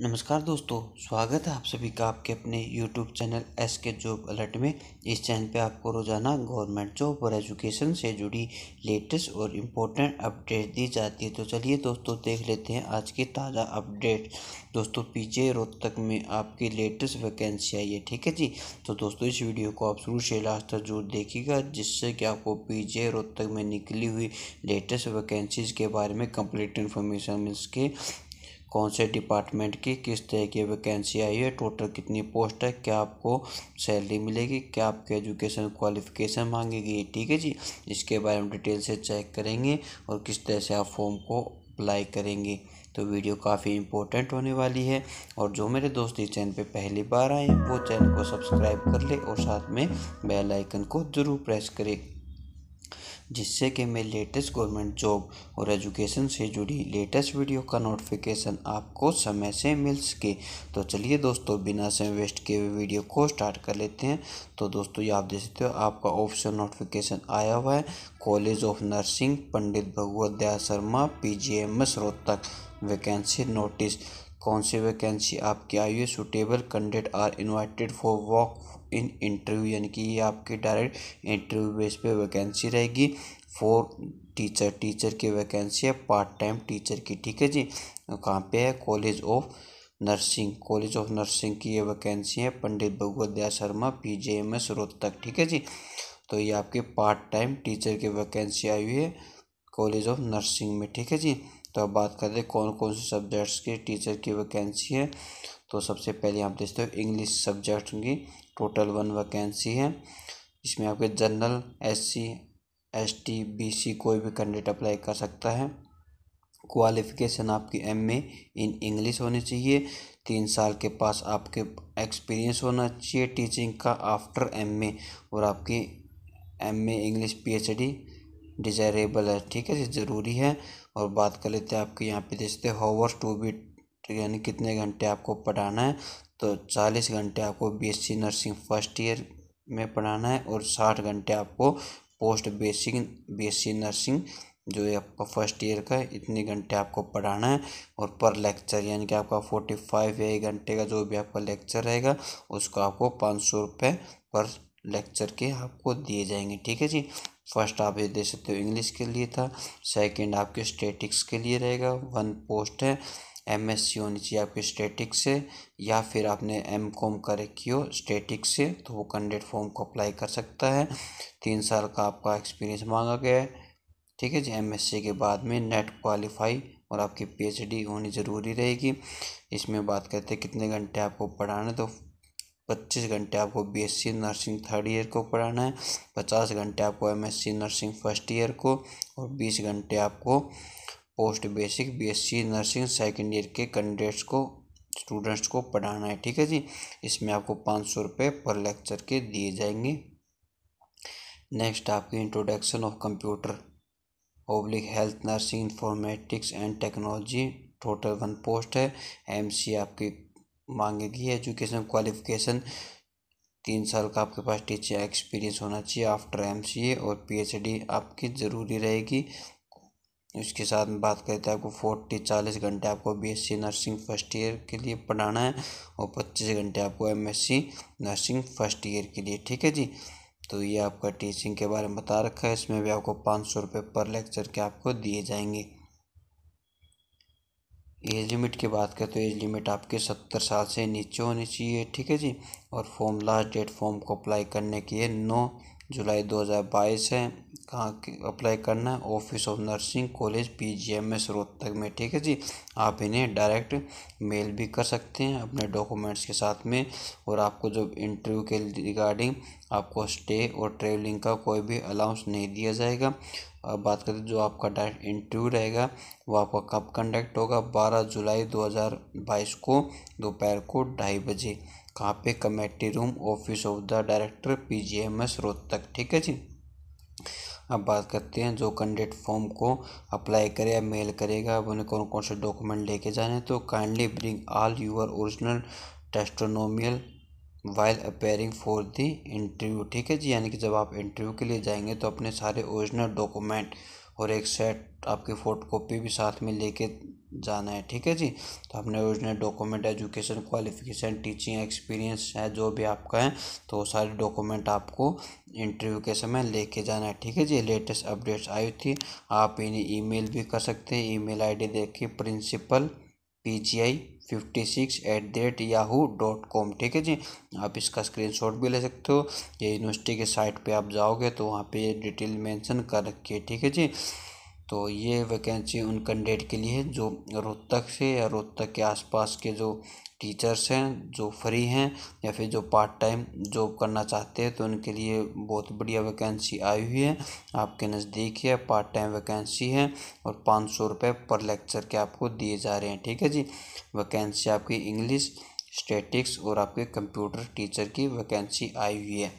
नमस्कार दोस्तों स्वागत है आप सभी का आपके अपने YouTube channel S K job alert में इस चैनल पे आपको रोज़ाना गवर्नमेंट जॉब और एजुकेशन से जुड़ी लेटेस्ट और इम्पोर्टेंट अपडेट दी जाती है तो चलिए दोस्तों देख लेते हैं आज की ताज़ा अपडेट दोस्तों पीजे रोहतक में आपकी लेटेस्ट वैकेंसी आई है ठीक है जी तो दोस्तों इस वीडियो को आप शुरू से लास्ट तक जरूर देखिएगा जिससे कि आपको पी रोहतक में निकली हुई लेटेस्ट वैकेंसीज़ के बारे में कम्प्लीट इन्फॉर्मेशन मिल सके कौन से डिपार्टमेंट की किस तरह की वैकेंसी आई है टोटल कितनी पोस्ट है क्या आपको सैलरी मिलेगी क्या आपके एजुकेशन क्वालिफिकेशन मांगेगी ठीक है जी इसके बारे में डिटेल से चेक करेंगे और किस तरह से आप फॉर्म को अप्लाई करेंगे तो वीडियो काफ़ी इंपॉर्टेंट होने वाली है और जो मेरे दोस्त इस चैनल पे पहली बार आए वो चैनल को सब्सक्राइब कर ले और साथ में बेल आइकन को ज़रूर प्रेस करें जिससे कि मैं लेटेस्ट गवर्नमेंट जॉब और एजुकेशन से जुड़ी लेटेस्ट वीडियो का नोटिफिकेशन आपको समय से मिल सके तो चलिए दोस्तों बिना समय वेस्ट किए हुए वीडियो को स्टार्ट कर लेते हैं तो दोस्तों ये आप देख सकते हो आपका ऑफिशियल नोटिफिकेशन आया हुआ है college of nursing Pandit Bhagwat Daya Sharma P G M S Rohtak vacancy notice कौन सी वैकेंसी आपकी आई हुई suitable candidate are invited for walk in interview यानी कि ये आपके डायरेक्ट इंटरव्यू बेस पे वैकेंसी रहेगी फॉर टीचर टीचर की वैकेंसी है पार्ट टाइम टीचर की ठीक है जी कहाँ पे है college of nursing college of nursing की ये वैकेंसी है Pandit Bhagwat Daya Sharma P J M S Rohtak ठीक है जी तो ये आपके पार्ट टाइम टीचर की वैकेंसी आई हुई है कॉलेज ऑफ नर्सिंग में ठीक है जी तो अब बात करते हैं कौन कौन से सब्जेक्ट्स के टीचर की वैकेंसी है तो सबसे पहले आप देखते हो इंग्लिश सब्जेक्ट की टोटल वन वैकेंसी है इसमें आपके general S C S T B C कोई भी कैंडिडेट अप्लाई कर सकता है क्वालिफिकेशन आपकी एम ए इन इंग्लिश होनी चाहिए तीन साल के पास आपके एक्सपीरियंस होना चाहिए टीचिंग का आफ्टर एम ए और आपकी M A English P H D desirable है ठीक है जी ज़रूरी है और बात कर लेते हैं आपके यहाँ पे देखते हावर्स टू बी यानी कितने घंटे आपको पढ़ाना है तो चालीस घंटे आपको बीएससी नर्सिंग फर्स्ट ईयर में पढ़ाना है और साठ घंटे आपको पोस्ट बेसिक बीएससी नर्सिंग जो है आपका फर्स्ट ईयर का इतने घंटे आपको पढ़ाना है और पर लेक्चर यानी कि आपका फोर्टी फाइव या एक घंटे का जो भी आपका लेक्चर रहेगा उसको आपको पाँच सौ रुपये पर लेक्चर के आपको दिए जाएंगे ठीक है जी फर्स्ट आप ये दे सकते हो इंग्लिश के लिए था सेकंड आपके स्टेटिक्स के लिए रहेगा वन पोस्ट है एम एस सी होनी चाहिए आपके स्टेटिक्स से या फिर आपने एम कॉम का रखी हो स्टेटिक्स से तो वो कैंडिडेट फॉर्म को अप्लाई कर सकता है तीन साल का आपका एक्सपीरियंस मांगा गया है ठीक है जी एम एस सी के बाद में नेट क्वालिफाई और आपकी पी एच डी होनी ज़रूरी रहेगी इसमें बात करते हैं कितने घंटे आपको पढ़ाना तो पच्चीस घंटे आपको बीएससी नर्सिंग थर्ड ईयर को पढ़ाना है पचास घंटे आपको एमएससी नर्सिंग फर्स्ट ईयर को और बीस घंटे आपको post basic BSc nursing second year के कैंडिडेट्स को स्टूडेंट्स को पढ़ाना है ठीक है जी इसमें आपको पाँच सौ रुपये पर लेक्चर के दिए जाएंगे नेक्स्ट आपकी introduction of computer public health nursing informatics and technology total one post है एम आपकी मांगेगी एजुकेशन क्वालिफिकेशन तीन साल का आपके पास टीचर एक्सपीरियंस होना चाहिए आफ्टर एम सी ए और पी एच डी आपकी ज़रूरी रहेगी उसके साथ में बात करते हैं तो आपको फोर्टी चालीस घंटे आपको B S C nursing first year के लिए पढ़ाना है और पच्चीस घंटे आपको M S C nursing first year के लिए ठीक है जी तो ये आपका टीचिंग के बारे में बता रखा है इसमें भी आपको पाँच सौ रुपये पर लेक्चर के आपको दिए जाएंगे एज लिमिट की बात करें तो एज लिमिट आपके सत्तर साल से नीचे होनी चाहिए ठीक है जी और फॉर्म लास्ट डेट फॉर्म को अप्लाई करने की है नौ जुलाई 2022 है कहाँ अप्लाई करना है office of nursing college PGM में रोहतक में ठीक है जी आप इन्हें डायरेक्ट मेल भी कर सकते हैं अपने डॉक्यूमेंट्स के साथ में और आपको जब इंटरव्यू के रिगार्डिंग आपको स्टे और ट्रेवलिंग का कोई भी अलाउंस नहीं दिया जाएगा अब बात करें जो आपका डायरेक्ट इंटरव्यू रहेगा वो आपका कब कंडक्ट होगा बारह जुलाई दो को दोपहर को ढाई बजे कहाँ पे committee room office of the director P G M S Rohtak ठीक है जी अब बात करते हैं जो कैंडिडेट फॉर्म को अप्लाई करे या मेल करेगा अब उन्हें कौन कौन से डॉक्यूमेंट लेके जाने तो kindly bring all your original testimonial while appearing for the interview ठीक है जी यानी कि जब आप इंटरव्यू के लिए जाएंगे तो अपने सारे ओरिजिनल डॉक्यूमेंट और एक सेट आपकी फ़ोटो कॉपी भी साथ में लेके जाना है ठीक है जी तो आपने original document education qualification teaching experience है जो भी आपका है तो वो सारे डॉक्यूमेंट आपको इंटरव्यू के समय लेके जाना है ठीक है जी लेटेस्ट अपडेट्स आई थी आप इन्हें ईमेल भी कर सकते हैं ईमेल आईडी के principal P G I fifty six at the rate Yahoo dot com ठीक है जी आप इसका स्क्रीनशॉट भी ले सकते हो ये यूनिवर्सिटी के साइट पे आप जाओगे तो वहाँ पे डिटेल मेंशन कर रखिए ठीक है जी तो ये वैकेंसी उन कैंडिडेट के लिए जो रोहतक से या रोहतक के आसपास के जो टीचर्स हैं जो फ्री हैं या फिर जो पार्ट टाइम जॉब करना चाहते हैं तो उनके लिए बहुत बढ़िया वैकेंसी आई हुई है आपके नज़दीक है पार्ट टाइम वैकेंसी है और पाँच सौ रुपये पर लेक्चर के आपको दिए जा रहे हैं ठीक है जी वैकेंसी आपकी इंग्लिश स्टेटिक्स और आपके कंप्यूटर टीचर की वैकेंसी आई हुई है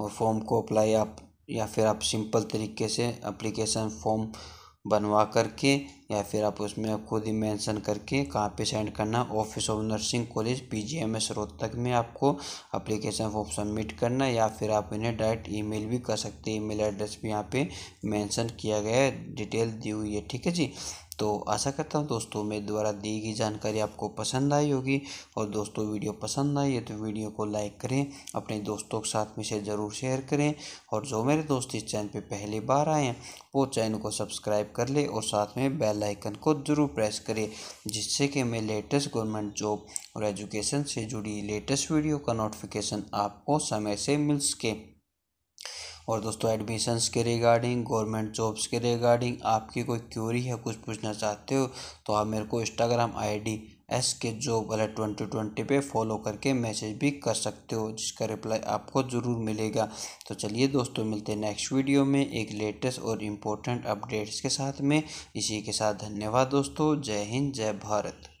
और फॉर्म को अप्लाई आप या फिर आप सिंपल तरीके से अप्लीकेशन फॉर्म बनवा करके या फिर आप उसमें खुद ही मेंशन करके कहाँ पे सेंड करना office of nursing college PGIMS Rohtak तक में आपको अप्लीकेशन फॉर्म सबमिट करना या फिर आप इन्हें डायरेक्ट ईमेल भी कर सकते हैं ईमेल एड्रेस भी यहाँ पे मेंशन किया गया है डिटेल दी हुई है ठीक है जी तो आशा करता हूँ दोस्तों मेरे द्वारा दी गई जानकारी आपको पसंद आई होगी और दोस्तों वीडियो पसंद आई है तो वीडियो को लाइक करें अपने दोस्तों के साथ में से ज़रूर शेयर करें और जो मेरे दोस्त इस चैनल पर पहली बार आए हैं वो चैनल को सब्सक्राइब कर ले और साथ में बेल आइकन को ज़रूर प्रेस करें जिससे कि मैं लेटेस्ट गवर्नमेंट जॉब और एजुकेशन से जुड़ी लेटेस्ट वीडियो का नोटिफिकेशन आपको समय से मिल सके और दोस्तों एडमिशन्स के रिगार्डिंग गवर्नमेंट जॉब्स के रिगार्डिंग आपकी कोई क्यूरी है कुछ पूछना चाहते हो तो आप मेरे को Instagram ID S K job वाले ट्वेंटी ट्वेंटी पे फॉलो करके मैसेज भी कर सकते हो जिसका रिप्लाई आपको ज़रूर मिलेगा तो चलिए दोस्तों मिलते हैं नेक्स्ट वीडियो में एक लेटेस्ट और इम्पोर्टेंट अपडेट्स के साथ में इसी के साथ धन्यवाद दोस्तों जय हिंद जय भारत